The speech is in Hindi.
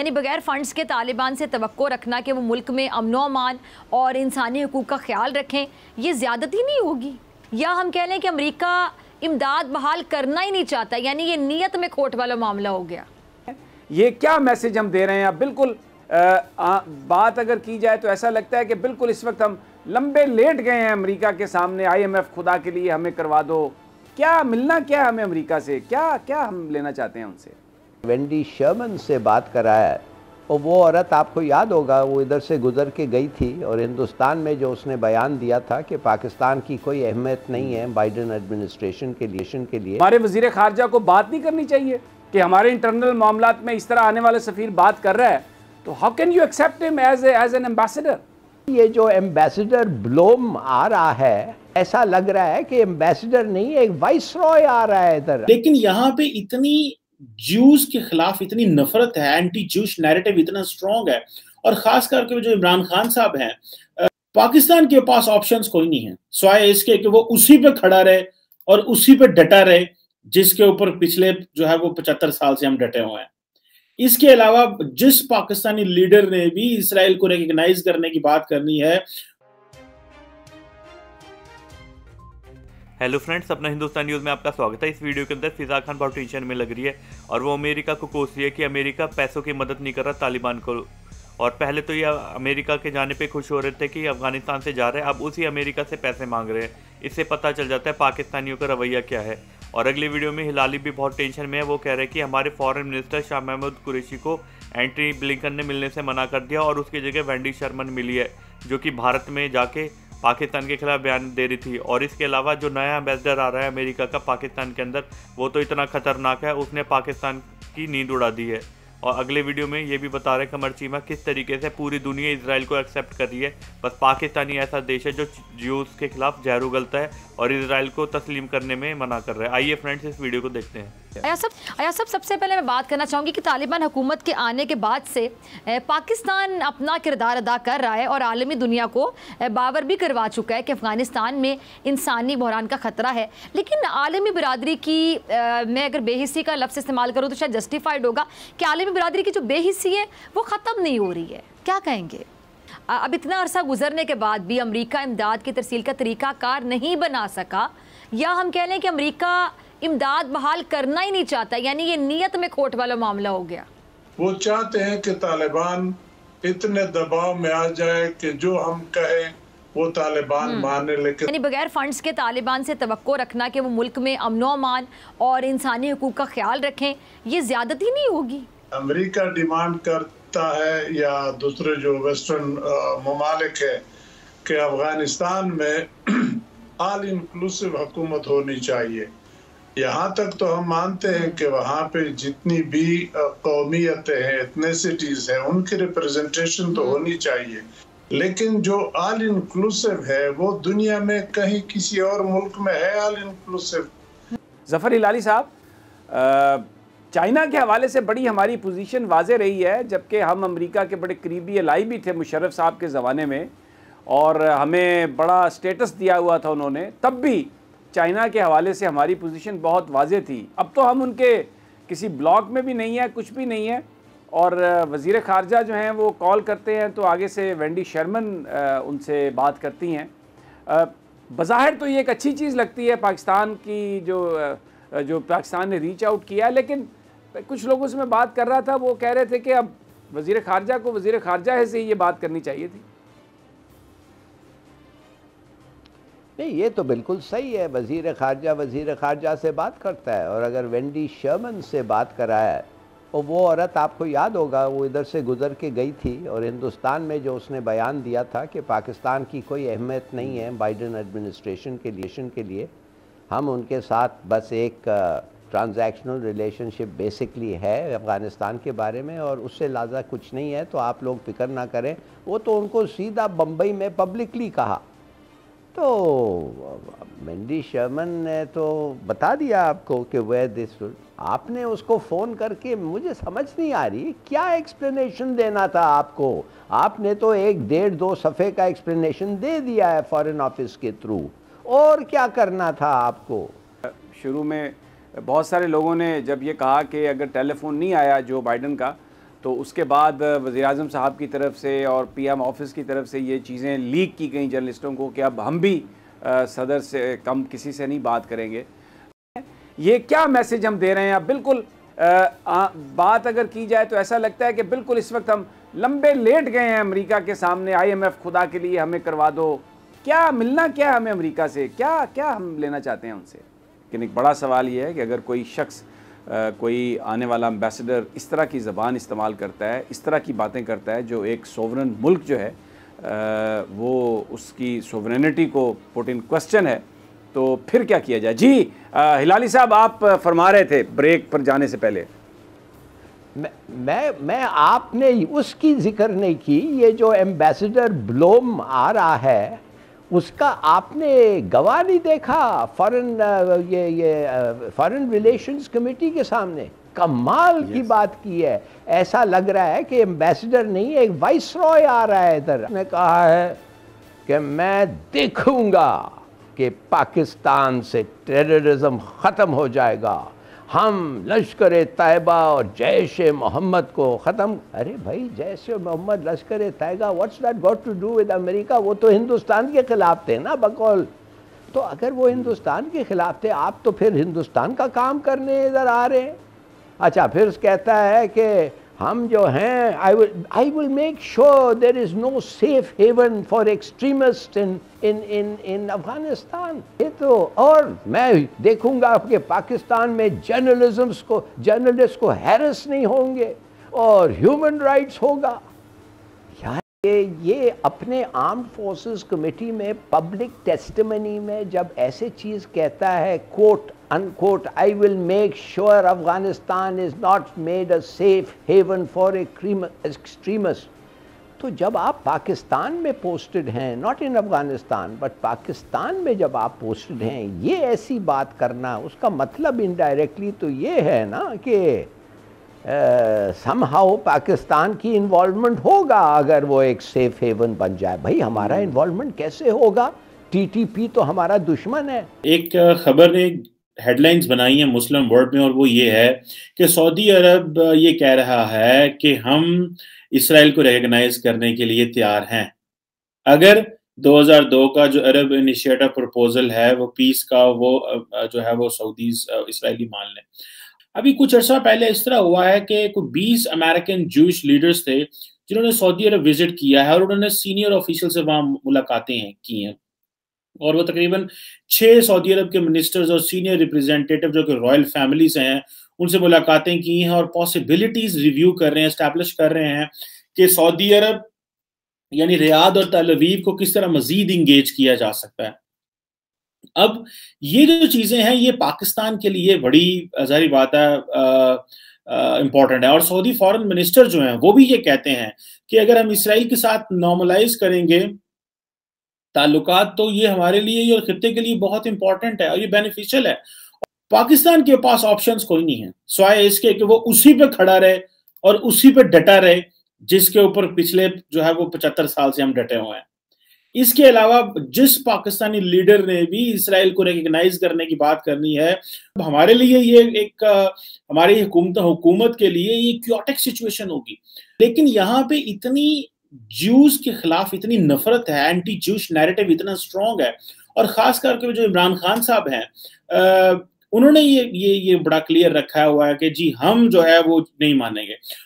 यानी बगैर फंड्स के तालिबान से तो रखना कि वो मुल्क में अमन अमान और इंसानी हकूक़ का ख्याल रखें ये ही नहीं होगी या हम कह लें कि अमरीका इमदाद बहाल करना ही नहीं चाहता यानी ये नीयत में खोट वाला मामला हो गया ये क्या मैसेज हम दे रहे हैं अब बिल्कुल आ, आ, बात अगर की जाए तो ऐसा लगता है कि बिल्कुल इस वक्त हम लंबे लेट गए हैं अमेरिका के सामने आईएमएफ खुदा के लिए हमें करवा दो क्या मिलना क्या है हमें अमेरिका से क्या क्या हम लेना चाहते हैं उनसे वेंडी शर्मन से बात कराया और वो औरत आपको याद होगा वो इधर से गुजर के गई थी और हिंदुस्तान में जो उसने बयान दिया था कि पाकिस्तान की कोई अहमियत नहीं है बाइडन एडमिनिस्ट्रेशन के लिए के लिए हमारे वजीर खारजा को बात नहीं करनी चाहिए कि हमारे इंटरनल मामला में इस तरह आने वाले सफ़ीर बात कर रहा है तो how can you accept him as as an ambassador ये जो एम्बेसडर ब्लोम आ रहा है ऐसा लग रहा है कि एम्बेसडर नहीं एक वाइस रॉय आ रहा है इधर लेकिन यहाँ पे इतनी जूस के खिलाफ इतनी नफरत है एंटी ज्यूश नैरेटिव इतना स्ट्रांग है और खास करके जो इमरान खान साहब हैं पाकिस्तान के पास ऑप्शंस कोई नहीं है स्वाय इसके कि वो उसी पे खड़ा रहे और उसी पे डटा रहे जिसके ऊपर पिछले जो है वो पचहत्तर साल से हम डटे हुए हैं इसके अलावा जिस पाकिस्तानी लीडर ने भी इसराइल को रिकग्नाइज करने की बात करनी है हेलो फ्रेंड्स अपना हिंदुस्तान न्यूज़ में आपका स्वागत है इस वीडियो के अंदर फिजा खान बहुत टेंशन में लग रही है और वो अमेरिका को कोस रही है कि अमेरिका पैसों की मदद नहीं कर रहा तालिबान को और पहले तो ये अमेरिका के जाने पे खुश हो रहे थे कि अफगानिस्तान से जा रहे हैं अब उसी अमेरिका से पैसे मांग रहे हैं इससे पता चल जाता है पाकिस्तानियों का रवैया क्या है और अगली वीडियो में हिलाली भी बहुत टेंशन में है वो कह रहे हैं कि हमारे फॉरेन मिनिस्टर शाह महमूद कुरेशी को एंट्री ब्लिंकन ने मिलने से मना कर दिया और उसकी जगह वेंडी शर्मन मिली है जो कि भारत में जाके पाकिस्तान के खिलाफ बयान दे रही थी और इसके अलावा जो नया एम्बेसडर आ रहा है अमेरिका का पाकिस्तान के अंदर वो तो इतना ख़तरनाक है उसने पाकिस्तान की नींद उड़ा दी है और अगले वीडियो में ये भी बता रहे हैं कमर चीमा किस तरीके से पूरी दुनिया इसराइल को एक्सेप्ट कर रही है बस पाकिस्तानी ऐसा देश है जो ज्यूज़ के खिलाफ जहरू गलता है और इसराइल को तस्लीम करने में मना कर रहा है आइए फ्रेंड्स इस वीडियो को देखते हैं अयासब सब सबसे पहले मैं बात करना चाहूँगी कि तालिबान हुकूमत के आने के बाद से पाकिस्तान अपना किरदार अदा कर रहा है और आलमी दुनिया को बावर भी करवा चुका है कि अफ़गानिस्तान में इंसानी बहरान का ख़तरा है लेकिन आलमी बरदरी की आ, मैं अगर बेहिसी का लफ्ज़ इस्तेमाल करूँ तो शायद जस्टिफाइड होगा कि आलमी बरदरी की जो बेहिसी है वो ख़त्म नहीं हो रही है क्या कहेंगे अब इतना अरसा गुजरने के बाद भी अमरीका इमदाद की तरसील का तरीक़ाकार नहीं बना सका या हम कह लें कि अमरीका इमदाद बहाल करना ही नहीं चाहता यानी ये नीयत में खोट वाला मामला हो गया वो चाहते हैं कि तालिबान इतने दबाव में आ जाए कि जो हम कहें वो तालिबान हम्म। मानने लगे यानी बगैर फंड्स के तालिबान से तो रखना कि वो मुल्क में अमन अमान और इंसानी हकूक का ख्याल रखें ये ही नहीं होगी अमेरिका डिमांड करता है या दूसरे जो वेस्टर्न ममालिक है कि अफगानिस्तान में आल इंक्लूसिव हुकूमत होनी चाहिए यहाँ तक तो हम मानते हैं कि वहाँ पे जितनी भी कौमियतें हैं एथनेसिटीज हैं उनकी रिप्रेजेंटेशन तो हम्म। होनी चाहिए लेकिन जो ऑल इंक्लूसिव है वो दुनिया में कहीं किसी और मुल्क में है ऑल इंक्लूसिव जफर इलाली साहब चाइना के हवाले से बड़ी हमारी पोजीशन वाजे रही है जबकि हम अमेरिका के बड़े करीबी लाई भी थे मुशरफ साहब के ज़माने में और हमें बड़ा स्टेटस दिया हुआ था उन्होंने तब भी चाइना के हवाले से हमारी पोजीशन बहुत वाज थी अब तो हम उनके किसी ब्लॉक में भी नहीं है कुछ भी नहीं है और वज़ी ख़ारजा जो हैं वो कॉल करते हैं तो आगे से वेंडी शर्मन उनसे बात करती हैं बज़ाहिर तो ये एक अच्छी चीज़ लगती है पाकिस्तान की जो जो पाकिस्तान ने रीच आउट किया है लेकिन कुछ लोगों से मैं बात कर रहा था वो कह रहे थे कि अब वज़ी ख़ारजा को वज़ी ख़ारजा से ही ये बात करनी चाहिए थी नहीं ये तो बिल्कुल सही है वजीर खारजा वजीर खारजा से बात करता है और अगर वेंडी शर्मन से बात कराया है तो और वो औरत आपको याद होगा वो इधर से गुजर के गई थी और हिंदुस्तान में जो उसने बयान दिया था कि पाकिस्तान की कोई अहमियत नहीं है बाइडन एडमिनिस्ट्रेशन के लिएशन के लिए हम उनके साथ बस एक ट्रांजैक्शनल रिलेशनशिप बेसिकली है अफ़गानिस्तान के बारे में और उससे लाजा कुछ नहीं है तो आप लोग फिक्र ना करें वो तो उनको सीधा बम्बई में पब्लिकली कहा तो मेंडी शर्मन ने तो बता दिया आपको कि वे दिस आपने उसको फ़ोन करके मुझे समझ नहीं आ रही क्या एक्सप्लेनेशन देना था आपको आपने तो एक डेढ़ दो सफ़े का एक्सप्लेनेशन दे दिया है फॉरेन ऑफिस के थ्रू और क्या करना था आपको शुरू में बहुत सारे लोगों ने जब ये कहा कि अगर टेलीफोन नहीं आया जो बाइडन का तो उसके बाद वज़ी अजम साहब की तरफ से और पी एम ऑफिस की तरफ से ये चीज़ें लीक की गई जर्नलिस्टों को कि अब हम भी आ, सदर से कम किसी से नहीं बात करेंगे ये क्या मैसेज हम दे रहे हैं अब बिल्कुल आ, आ, बात अगर की जाए तो ऐसा लगता है कि बिल्कुल इस वक्त हम लंबे लेट गए हैं अमेरिका के सामने आईएमएफ खुदा के लिए हमें करवा दो क्या मिलना क्या है हमें अमेरिका से क्या क्या हम लेना चाहते हैं उनसे लेकिन एक बड़ा सवाल ये है कि अगर कोई शख्स कोई आने वाला एम्बेसडर इस तरह की ज़बान इस्तेमाल करता है इस तरह की बातें करता है जो एक सोवरन मुल्क जो है वो उसकी सोवरेनिटी को पुट इन क्वेश्चन है तो फिर क्या किया जाए जी आ, हिलाली साहब आप फरमा रहे थे ब्रेक पर जाने से पहले मैं, मैं आपने उसकी जिक्र नहीं की ये जो एम्बेसडर ब्लोम आ रहा है उसका आपने गवाह नहीं देखा फॉरेन uh, ये ये फॉरेन रिलेशंस कमेटी के सामने कमाल yes. की बात की है ऐसा लग रहा है कि एम्बेसडर नहीं एक वाइस रॉय आ रहा है इधर ने कहा है कि मैं देखूंगा कि पाकिस्तान से टेररिज्म ख़त्म हो जाएगा हम लश्कर तयबा और जैश मोहम्मद को ख़त्म अरे भाई Jaish Mohammed Lashkar Taiba what's that got to do with America वो तो हिंदुस्तान के ख़िलाफ़ थे ना बकौल तो अगर वो हिंदुस्तान के ख़िलाफ़ थे आप तो फिर हिंदुस्तान का काम करने इधर आ रहे हैं अच्छा फिर कहता है कि हम जो हैं I will I will make sure there is no safe haven for extremist in in in in Afghanistan ये तो और मैं देखूंगा आपके पाकिस्तान में जर्नलिज्म को जर्नलिस्ट को हैरस नहीं होंगे और ह्यूमन राइट्स होगा ये ये अपने आर्म्ड फोर्सेस कमेटी में पब्लिक टेस्टमनी में जब ऐसे चीज़ कहता है quote unquote I will make sure Afghanistan is not made a safe haven for a तो जब आप पाकिस्तान में पोस्टेड हैं not in Afghanistan but Pakistan में जब आप पोस्टेड हैं ये ऐसी बात करना उसका मतलब इनडायरेक्टली तो ये है ना कि समहाउ पाकिस्तान की इन्वॉल्वमेंट होगा अगर वो एक सेफ हेवन बन जाए भाई हमारा इन्वॉल्वमेंट हम्म। कैसे होगा टीटीपी तो हमारा दुश्मन है एक खबर ने हेडलाइंस बनाई है मुस्लिम वर्ल्ड में और वो ये है कि सऊदी अरब ये कह रहा है कि हम इसराइल को रिकगनाइज करने के लिए तैयार हैं अगर 2002 का जो अरब इनिशिएटिव प्रपोजल है वो पीस का वो जो है वो सऊदी इसराइली मान लें अभी कुछ अर्सा पहले इस तरह हुआ है कि कुछ बीस अमेरिकन जूश लीडर्स थे जिन्होंने सऊदी अरब विजिट किया है और उन्होंने सीनियर ऑफिशियल से वहाँ मुलाकातें हैं की हैं और वो तकरीबन छः सऊदी अरब के मिनिस्टर्स और सीनियर रिप्रेजेंटेटिव जो कि रॉयल फैमिली से हैं उनसे मुलाकातें की हैं और पॉसिबिलिटीज रिव्यू कर रहे हैं इस्टेब्लिश कर रहे हैं कि सऊदी अरब यानी रियाद और तलवीब को किस तरह मजीद इंगेज किया जा सकता है अब ये जो चीज़ें हैं ये पाकिस्तान के लिए बड़ी जारी बात है इंपॉर्टेंट है और सऊदी फॉरेन मिनिस्टर जो हैं वो भी ये कहते हैं कि अगर हम इसराइल के साथ नॉर्मलाइज करेंगे ताल्लुक तो ये हमारे लिए और खत्े के लिए बहुत इंपॉर्टेंट है और ये बेनिफिशियल है पाकिस्तान के पास ऑप्शन कोई नहीं है स्वाय इसके कि वो उसी पे खड़ा रहे और उसी पे डटा रहे जिसके ऊपर पिछले जो है वो पचहत्तर साल से हम डटे हुए हैं इसके अलावा जिस पाकिस्तानी लीडर ने भी इसराइल को रिकग्नाइज करने की बात करनी है हमारे लिए ये एक हमारी हुकूमत हुकूमत के लिए ये क्योटिक सिचुएशन होगी लेकिन यहाँ पे इतनी ज्यूज के खिलाफ इतनी नफरत है एंटी ज्यूश नैरेटिव इतना स्ट्रांग है और खास करके जो इमरान खान साहब हैं उन्होंने ये ये ये बड़ा क्लियर रखा हुआ है कि जी हम जो है वो नहीं मानेंगे